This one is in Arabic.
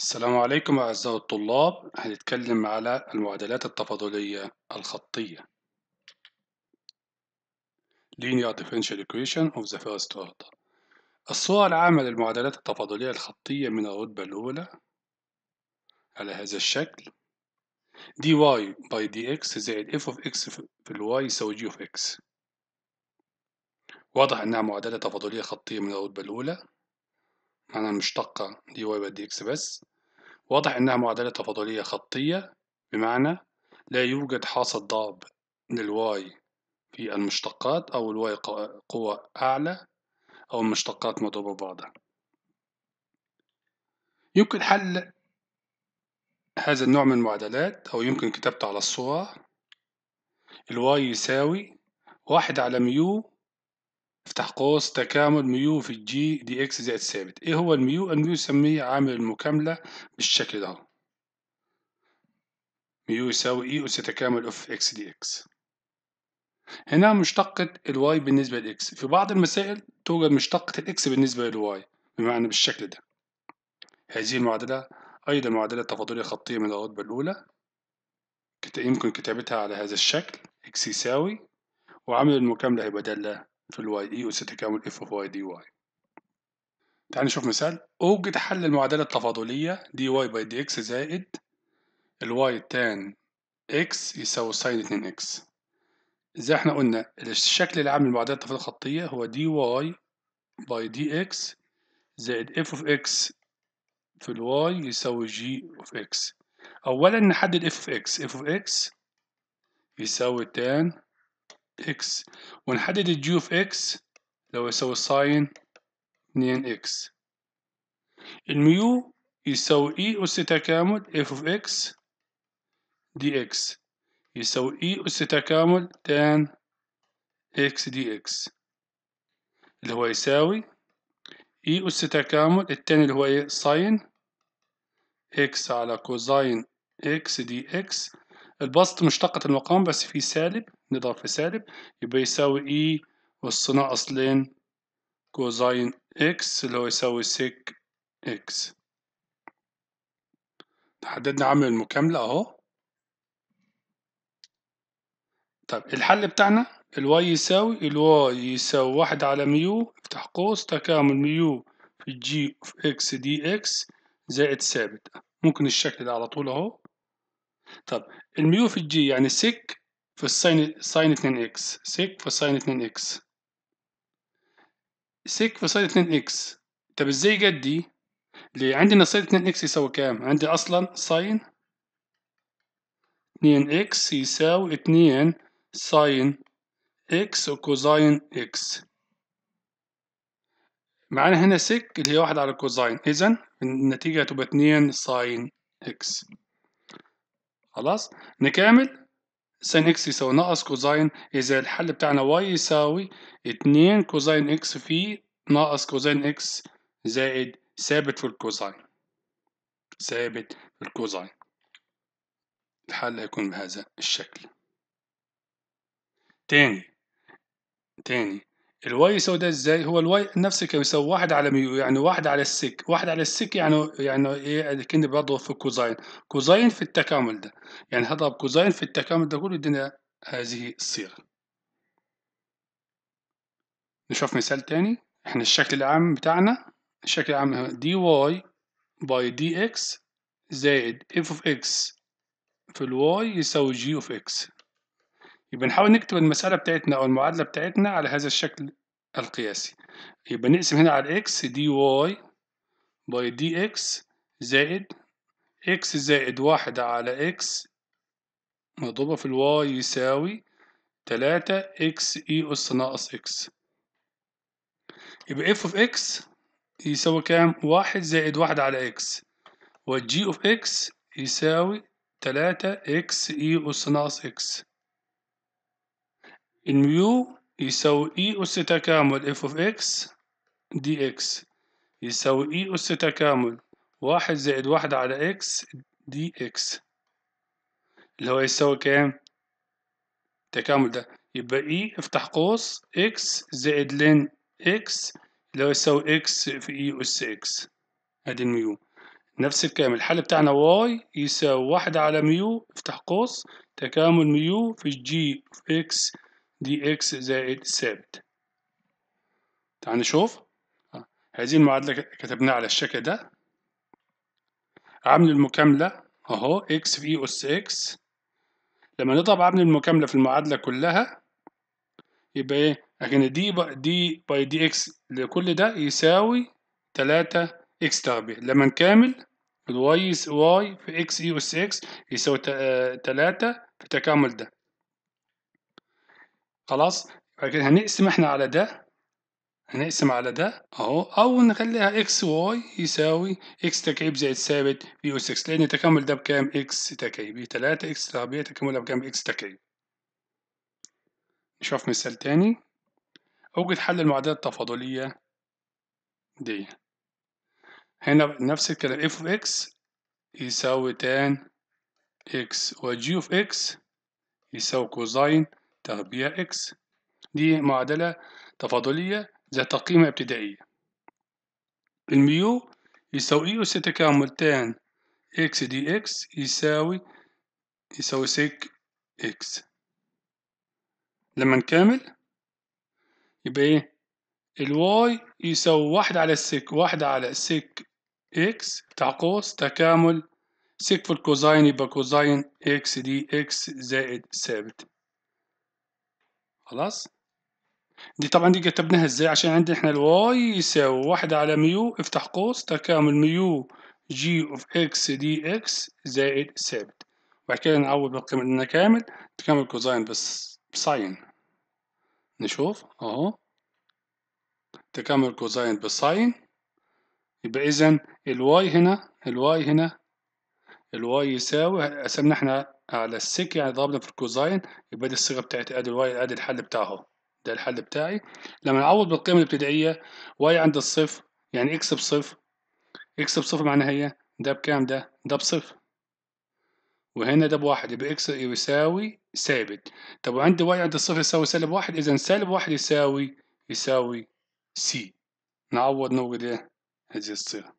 السلام عليكم أعزائي الطلاب هنتكلم على المعادلات التفاضلية الخطية Linear Differential Equation of the First Order الصورة العامة للمعادلات التفاضلية الخطية من الرتبة الأولى على هذا الشكل dy by dx زائد f of x في y يساوي g of x واضح إنها معادلة تفاضلية خطية من الرتبة الأولى عن المشتقة دي واي بقد اكس بس واضح انها معادلة تفاضلية خطية بمعنى لا يوجد حاصل ضرب للواي في المشتقات او الواي قوة اعلى او المشتقات مضروبة ببعضها يمكن حل هذا النوع من المعادلات أو يمكن كتابته على الصورة الواي يساوي واحد على ميو افتح قوس تكامل ميو في الجي دي اكس زائد ثابت ايه هو الميو الميو نسميه عامل المكاملة بالشكل ده ميو يساوي اي e اس تكامل اوف اكس دي اكس هنا مشتقة الواي بالنسبة للاكس في بعض المسائل توجد مشتقة الاكس بالنسبة للواي بمعنى بالشكل ده هذه المعادلة أيضا معادلة تفاضلية خطية من الرتبة الأولى يمكن كتابتها على هذا الشكل اكس يساوي وعامل المكاملة هيبقى دالة في الواي دي أس تكامل اف اوف واي دي واي تعال نشوف مثال أوجد حل المعادلة التفاضلية دي واي باي دي اكس زائد الواي تان اكس يساوي ساين اتنين اكس زي احنا قلنا الشكل العام للمعادلة التفاضلية الخطية هو دي واي باي دي اكس زائد اف اوف اكس في الواي يساوي جي اوف اكس اولا نحدد اف اوف اكس اف اوف اكس يساوي تان اكس ونحدد الجي اوف x لو يساوي ساين 2 اكس الميو يساوي اي اس تكامل اف of اكس دي اكس يساوي اي اس تكامل تان اكس دي اكس اللي هو يساوي e اي اس تكامل التاني اللي هو ساين اكس على كوزاين اكس دي اكس البسط مشتقة المقام بس في سالب نضرب في سالب يبقى يساوي اي e والصناعة أصلين كوزين اكس اللي هو يساوي سيك اكس حددنا عامل المكاملة اهو طب الحل بتاعنا الواي يساوي الواي يساوي واحد على ميو افتح قوس تكامل ميو في جي اوف اكس دي اكس زائد ثابت ممكن الشكل ده على طول اهو طب الميو في الجي يعني سيك في الساين ساين 2 اكس سيك في ساين 2 اكس سيك في ساين 2 اكس طب ازاي جت دي؟ ليه عندنا ساين 2 اكس يساوي كام؟ عندي اصلا ساين 2 اكس يساوي 2 ساين اكس وكوزاين اكس معانا هنا سيك اللي هي واحد على كوزاين اذا النتيجة هتبقى 2 ساين اكس خلاص نكمل سين اكس يساوي ناقص كوزين اذا الحل بتاعنا واي يساوي اتنين كوزين اكس في ناقص كوزين اكس زائد ثابت في الكوزين ثابت في الكوزين الحل هيكون بهذا الشكل تاني تاني الواي يساوي ده ازاي هو الواي نفس كان يساوي واحد على ميو يعني واحد على السك واحد على السك يعني يعني ايه كأني بضرب في كوزاين كوزاين في التكامل ده يعني هضرب كوزاين في التكامل ده كله يدينا هذه الصيغة نشوف مثال تاني احنا الشكل العام بتاعنا الشكل العام دي واي باي دي اكس زائد اف اوف اكس في الواي يساوي جي اوف اكس يبقى نحاول نكتب المسألة بتاعتنا أو المعادلة بتاعتنا على هذا الشكل القياسي يبقى نقسم هنا على x dy باي dx زائد x زائد واحد على x مضروبة في الواي يساوي تلاتة x e أس ناقص x يبقى f of x يساوي كام؟ واحد زائد واحد على x والجي of x يساوي تلاتة x e أس ناقص x الميو يساوي اي أس تكامل اف اوف اكس دي اكس يساوي اي أس تكامل واحد زائد واحد على اكس دي اكس اللي هو يساوي كام؟ التكامل ده يبقى اي e افتح قوس اكس زائد لين اكس اللي هو يساوي اكس في اي أس اكس ادي الميو نفس الكلام الحل بتاعنا واي يساوي واحد على ميو افتح قوس تكامل ميو في جي في اكس دي اكس زائد ثابت تعال نشوف آه، هذه المعادلة كتبناها على الشكل ده عامل المكاملة اهو اكس في اس اكس لما نضرب عامل المكاملة في المعادلة كلها يبقى ايه لكن دي باي دي باي دي اكس لكل ده يساوي 3 اكس تربيع لما نكامل الواي واي في اكس اي اس اكس يساوي 3 آه، في التكامل ده خلاص لكن كده هنقسم احنا على ده هنقسم على ده اهو او نخليها اكس واي يساوي اكس تكعيب زائد ثابت بي اس اكس لان التكامل ده بكام اكس تكعيب 3 اكس تربيع تكاملها بكام اكس تكعيب نشوف مثال تاني اوجد حل المعادله التفاضليه دي هنا نفس الكلام اف اوف اكس يساوي تان اكس وجي اوف اكس يساوي كوزين تربيع إكس دي معادلة تفاضلية ذات قيمة ابتدائية الميو يساوي إيو أس تكامل تان إكس دي إكس يساوي يساوي سيك إكس لما نكامل يبقى إيه الواي يساوي واحد على السيك واحد على سيك إكس بتاع قوس تكامل سيك في الكوزاين يبقى كوزاين إكس دي إكس زائد ثابت خلاص دي طبعا دي كتبناها ازاي عشان عندنا احنا الواي يساوي واحد على ميو افتح قوس تكامل ميو جي اوف اكس دي اكس زائد ثابت وبعد كده نعوض بالقيمة لأنها كامل تكامل كوزاين بس بساين نشوف اهو تكامل كوزاين بساين يبقى اذا الواي هنا الواي هنا الواي يساوي قسمنا احنا على السك يعني ضربنا في الكوزاين يبقى دي الصيغه بتاعتي ادي الواي ادي الحل بتاعه ده الحل بتاعي لما نعوض بالقيمه الابتدائيه واي عند الصفر يعني اكس بصفر اكس بصفر معناها هي إيه؟ ده بكام ده ده بصفر وهنا ده بواحد يبقى اكس يساوي ثابت طب وعندي واي عند الصفر يساوي سالب واحد اذا سالب واحد يساوي يساوي سي نعوض نوجد ايه هذه الصيغه